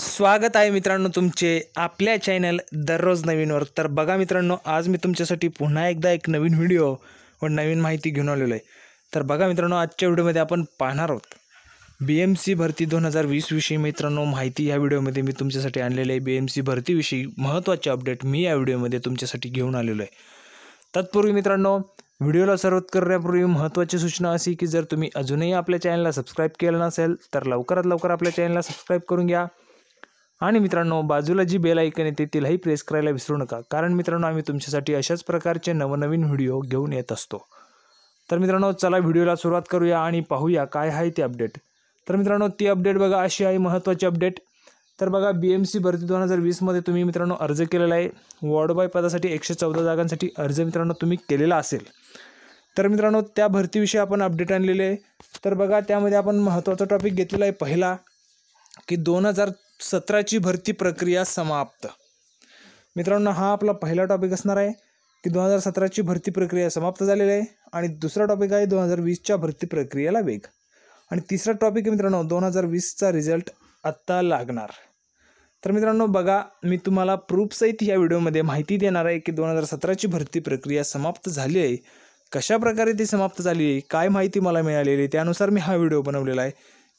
स्वागत आहे मित्रांनो तुमचे आपल्या चॅनल दररोज नवीनवर तर बघा मित्रांनो आज मी तुमच्यासाठी पुन्हा एकदा एक नवीन व्हिडिओ व नवीन माहिती घेऊन आलेलो आहे तर बघा मित्रांनो आजच्या व्हिडिओमध्ये आपण पाहणार आहोत बी एम सी भरती दोन हजार वीसविषयी मित्रांनो माहिती या व्हिडिओमध्ये मी तुमच्यासाठी आणलेली आहे बी एम सी भरतीविषयी महत्त्वाचे अपडेट मी या व्हिडिओमध्ये तुमच्यासाठी घेऊन आलेलो आहे तत्पूर्वी मित्रांनो व्हिडिओला सुरुवात करण्यापूर्वी महत्त्वाची सूचना अशी की जर तुम्ही अजूनही आपल्या चॅनलला सबस्क्राईब केलं नसेल तर लवकरात लवकर आपल्या चॅनलला सबस्क्राईब करून घ्या आणि मित्रांनो बाजूला जी बेल ऐकन येते तिलाही प्रेस करायला विसरू नका कारण मित्रांनो आम्ही तुमच्यासाठी अशाच प्रकारचे नवनवीन व्हिडिओ घेऊन येत असतो तर मित्रांनो चला व्हिडिओला सुरुवात करूया आणि पाहूया काय आहे ते अपडेट तर मित्रांनो ती अपडेट बघा अशी आहे महत्त्वाची अपडेट तर बघा बी एम सी भरती दोन हजार वीसमध्ये तुम्ही मित्रांनो अर्ज केलेला आहे वॉर्ड पदासाठी एकशे चौदा जागांसाठी अर्ज मित्रांनो तुम्ही केलेला असेल तर मित्रांनो त्या भरतीविषयी आपण अपडेट आणलेले आहे तर बघा त्यामध्ये आपण महत्त्वाचा टॉपिक घेतलेला आहे पहिला की दोन हजार सतराची भरती प्रक्रिया समाप्त मित्रांनो हा आपला पहिला टॉपिक असणार आहे की दोन हजार सतराची भरती प्रक्रिया समाप्त झालेली आहे आणि दुसरा टॉपिक आहे दोन हजार वीसच्या भरती प्रक्रियेला वेग आणि तिसरा टॉपिक आहे मित्रांनो दोन हजार वीसचा रिझल्ट आत्ता लागणार तर मित्रांनो बघा मी तुम्हाला प्रूफसहित ह्या व्हिडिओमध्ये माहिती देणार आहे की दोन हजार सतराची भरती प्रक्रिया समाप्त झाली आहे कशा प्रकारे ती समाप्त झाली आहे काय माहिती मला मिळालेली त्यानुसार मी हा व्हिडिओ बनवलेला आहे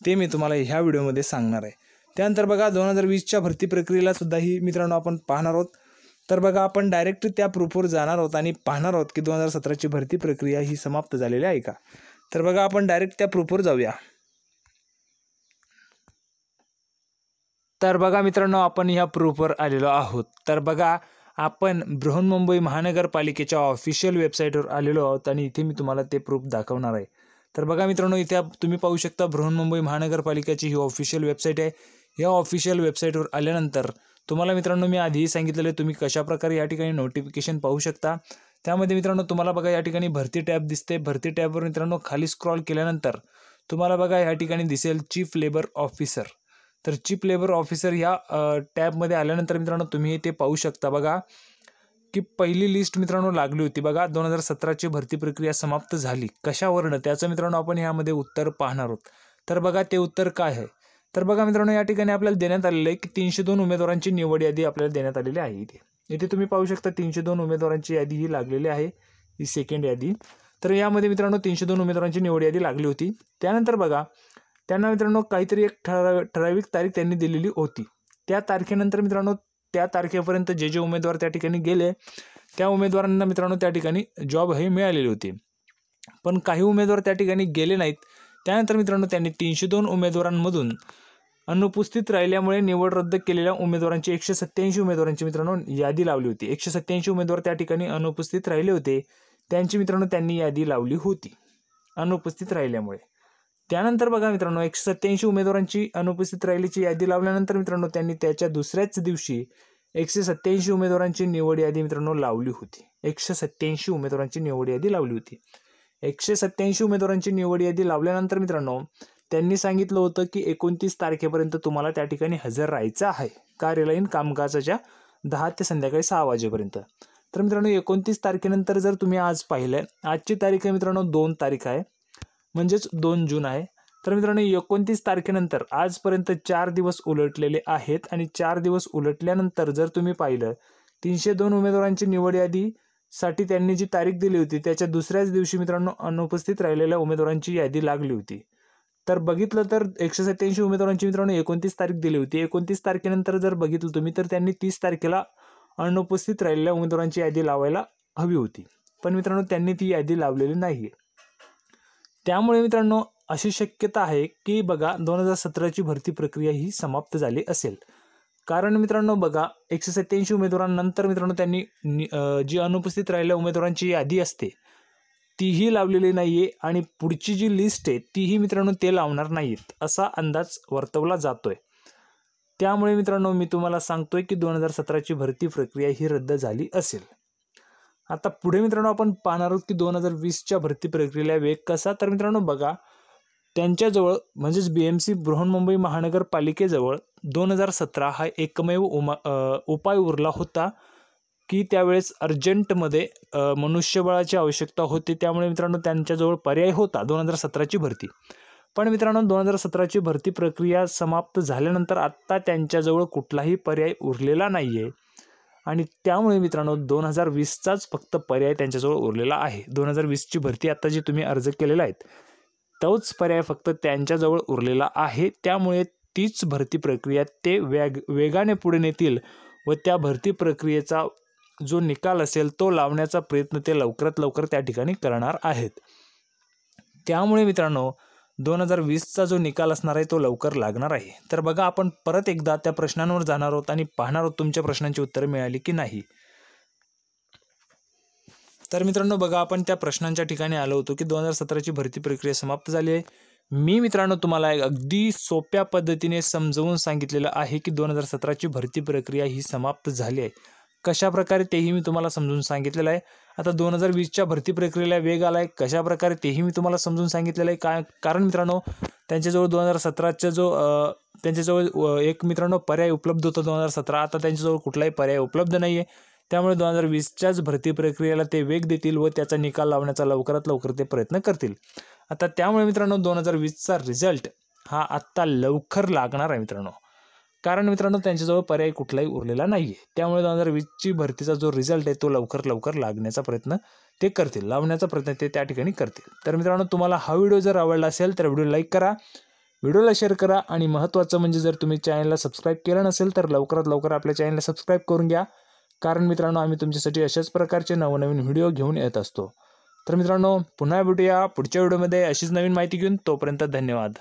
ते मी तुम्हाला ह्या व्हिडिओमध्ये सांगणार आहे त्यानंतर बघा दोन हजार वीसच्या भरती प्रक्रियेला सुद्धा ही मित्रांनो आपण पाहणार आहोत तर बघा आपण डायरेक्ट त्या प्रूफवर जाणार आहोत आणि पाहणार आहोत की दोन हजार सतराची भरती प्रक्रिया ही समाप्त झालेली आहे का तर बघा आपण डायरेक्ट त्या प्रूफवर जाऊया तर बघा मित्रांनो आपण ह्या प्रूफवर आलेलो आहोत तर बघा आपण बृहन्मुंबई महानगरपालिकेच्या ऑफिशियल वेबसाईटवर आलेलो आहोत आणि इथे मी तुम्हाला ते प्रूफ दाखवणार आहे तर बघा मित्रांनो इथे तुम्ही पाहू शकता बृहन्मुंबई महानगरपालिकेची ही ऑफिशियल वेबसाईट आहे या ऑफिशियल वेबसाईटवर आल्यानंतर तुम्हाला मित्रांनो मी आधीही सांगितलेले तुम्ही कशाप्रकारे या ठिकाणी नोटिफिकेशन पाहू शकता त्यामध्ये मित्रांनो तुम्हाला बघा या ठिकाणी भरती टॅब दिसते भरती टॅबवर मित्रांनो खाली स्क्रॉल केल्यानंतर तुम्हाला बघा या ठिकाणी दिसेल चीफ लेबर ऑफिसर तर चीफ लेबर ऑफिसर ह्या टॅबमध्ये आल्यानंतर मित्रांनो तुम्ही ते पाहू शकता बघा की पहिली लिस्ट मित्रांनो लागली होती बघा दोन हजार सतराची भरती प्रक्रिया समाप्त झाली कशावरनं त्याचं मित्रांनो आपण ह्यामध्ये उत्तर पाहणार आहोत तर बघा ते उत्तर काय आहे तर बघा मित्रांनो या ठिकाणी आपल्याला देण्यात आलेलं आहे की तीनशे दोन उमेदवारांची निवड यादी आपल्याला देण्यात आलेली आहे इथे इथे तुम्ही पाहू शकता तीनशे दोन उमेदवारांची यादी ही लागलेली आहे ही सेकंड यादी तर यामध्ये मित्रांनो तीनशे दोन उमेदवारांची निवड यादी लागली होती त्यानंतर बघा त्यांना मित्रांनो काहीतरी एक ठराव ठराविक तारीख त्यांनी दिलेली होती त्या तारखेनंतर मित्रांनो त्या तारखेपर्यंत जे जे उमेदवार त्या ठिकाणी गेले त्या उमेदवारांना मित्रांनो त्या ठिकाणी जॉब हे मिळालेले होते पण काही उमेदवार त्या ठिकाणी गेले नाहीत त्यानंतर मित्रांनो त्यांनी तीनशे दोन उमेदवारांमधून अनुपस्थित राहिल्यामुळे निवड रद्द केलेल्या उमेदवारांची एकशे सत्याऐंशी उमेदवारांची मित्रांनो यादी लावली होती एकशे सत्त्याऐंशी उमेदवार त्या ठिकाणी अनुपस्थित राहिले होते त्यांची मित्रांनो त्यांनी यादी लावली होती अनुपस्थित राहिल्यामुळे त्यानंतर बघा मित्रांनो एकशे सत्त्याऐंशी उमेदवारांची अनुपस्थित राहिल्याची यादी लावल्यानंतर मित्रांनो त्यांनी त्याच्या दुसऱ्याच दिवशी एकशे सत्याऐंशी उमेदवारांची निवड यादी मित्रांनो लावली होती एकशे सत्याऐंशी उमेदवारांची निवड यादी लावली होती एकशे सत्याऐंशी उमेदवारांची निवड यादी लावल्यानंतर मित्रांनो त्यांनी सांगितलं होतं की एकोणतीस तारखेपर्यंत तुम्हाला त्या ठिकाणी हजर राहायचं आहे कार्यालयीन कामकाजाच्या दहा ते संध्याकाळी सहा वाजेपर्यंत तर मित्रांनो एकोणतीस तारखेनंतर जर तुम्ही आज पाहिलं आजची तारीख आहे मित्रांनो दोन तारीख आहे म्हणजेच दोन जून आहे तर मित्रांनो एकोणतीस तारखेनंतर आजपर्यंत चार दिवस उलटलेले आहेत आणि चार दिवस उलटल्यानंतर जर तुम्ही पाहिलं तीनशे दोन उमेदवारांची निवड यादी साठी त्यांनी जी तारीख दिली होती त्याच्या दुसऱ्याच दिवशी मित्रांनो अनुपस्थित राहिलेल्या उमेदवारांची यादी लागली होती तर बघितलं तर एकशे सत्याऐंशी उमेदवारांची मित्रांनो एकोणतीस तारीख दिली होती एकोणतीस तारखेनंतर जर बघितलं तुम्ही तर त्यांनी तीस तारखेला अनुपस्थित राहिलेल्या उमेदवारांची यादी लावायला हवी होती पण मित्रांनो त्यांनी ती यादी लावलेली नाही त्यामुळे मित्रांनो अशी शक्यता आहे की बघा दोन हजार सतराची भरती प्रक्रिया ही समाप्त झाली असेल कारण मित्रांनो बघा एकशे सत्याऐंशी उमेदवारांनंतर मित्रांनो त्यांनी जी अनुपस्थित राहिलेल्या उमेदवारांची यादी असते तीही लावलेली नाही आहे आणि पुढची जी लिस्ट आहे तीही मित्रांनो ते लावणार नाहीत असा अंदाज वर्तवला जातो आहे त्यामुळे मित्रांनो मी तुम्हाला सांगतोय की दोन हजार सतराची भरती प्रक्रिया ही रद्द झाली असेल आता पुढे मित्रांनो आपण पाहणार आहोत की दोन हजार वीसच्या भरती प्रक्रियेला वेग कसा तर मित्रांनो बघा त्यांच्याजवळ म्हणजेच बी एम सी बृहन्मुंबई महानगरपालिकेजवळ दोन हजार सतरा हा एकमेव उमा उपाय उरला होता की त्यावेळेस अर्जंटमध्ये मनुष्यबळाची आवश्यकता होती त्यामुळे मित्रांनो त्यांच्याजवळ पर्याय होता दोन हजार सतराची भरती पण मित्रांनो दोन हजार सतराची भरती प्रक्रिया समाप्त झाल्यानंतर आत्ता त्यांच्याजवळ कुठलाही पर्याय उरलेला नाही आहे आणि त्यामुळे मित्रांनो दोन हजार वीसचाच फक्त पर्याय त्यांच्याजवळ उरलेला आहे दोन हजार वीसची भरती आत्ता जी तुम्ही अर्ज केलेला आहे तोच पर्याय फक्त त्यांच्याजवळ उरलेला आहे त्यामुळे तीच भरती प्रक्रिया ते वेग वेगाने पुढे नेतील व त्या भरती प्रक्रियेचा जो निकाल असेल तो लावण्याचा प्रयत्न ते लवकरात लवकर त्या ठिकाणी करणार आहेत त्यामुळे मित्रांनो दोन हजार वीसचा जो निकाल असणार आहे तो लवकर लागणार आहे तर बघा आपण परत एकदा त्या प्रश्नांवर जाणार आहोत आणि पाहणार आहोत तुमच्या प्रश्नांची उत्तरं मिळाली की नाही तर मित्रांनो बघा आपण त्या प्रश्नांच्या ठिकाणी आलो होतो की दोन हजार सतराची भरती प्रक्रिया समाप्त झाली आहे मी मित्रांनो तुम्हाला एक अगदी सोप्या पद्धतीने समजवून सांगितलेलं आहे की दोन हजार सतराची भरती प्रक्रिया ही समाप्त झाली आहे कशाप्रकारे तेही मी तुम्हाला समजून सांगितलेलं आहे आता दोन हजार वीसच्या भरती प्रक्रियेला वेग आला आहे कशाप्रकारे तेही मी तुम्हाला समजून सांगितलेलं आहे का कारण मित्रांनो त्यांच्याजवळ दोन हजार सतराच्या जो त्यांच्याजवळ एक मित्रांनो पर्याय उपलब्ध होता दोन हजार सतरा आता त्यांच्याजवळ कुठलाही पर्याय उपलब्ध नाही आहे त्यामुळे दोन हजार वीसच्याच भरती प्रक्रियेला ते वेग देतील व त्याचा निकाल लावण्याचा लवकरात लवकर ते प्रयत्न करतील आता त्यामुळे मित्रांनो दोन हजार वीसचा रिझल्ट हा आत्ता लवकर लागणार आहे मित्रांनो कारण मित्रांनो त्यांच्याजवळ पर्याय कुठलाही उरलेला नाही आहे त्यामुळे दोन हजार वीसची भरतीचा जो रिझल्ट आहे तो लवकर लवकर लागण्याचा प्रयत्न ते करतील लावण्याचा प्रयत्न ते त्या ठिकाणी करतील तर मित्रांनो तुम्हाला हा व्हिडिओ जर आवडला असेल तर व्हिडिओ लाईक करा व्हिडिओला शेअर करा आणि महत्त्वाचं म्हणजे जर तुम्ही चॅनलला सबस्क्राईब केलं नसेल तर लवकरात लवकर आपल्या चॅनलला सबस्क्राईब करून घ्या कारण मित्रांनो आम्ही तुमच्यासाठी अशाच प्रकारचे नवनवीन व्हिडिओ घेऊन येत असतो तर मित्रांनो पुन्हा भेटूया पुढच्या व्हिडिओमध्ये अशीच नवीन माहिती घेऊन तोपर्यंत धन्यवाद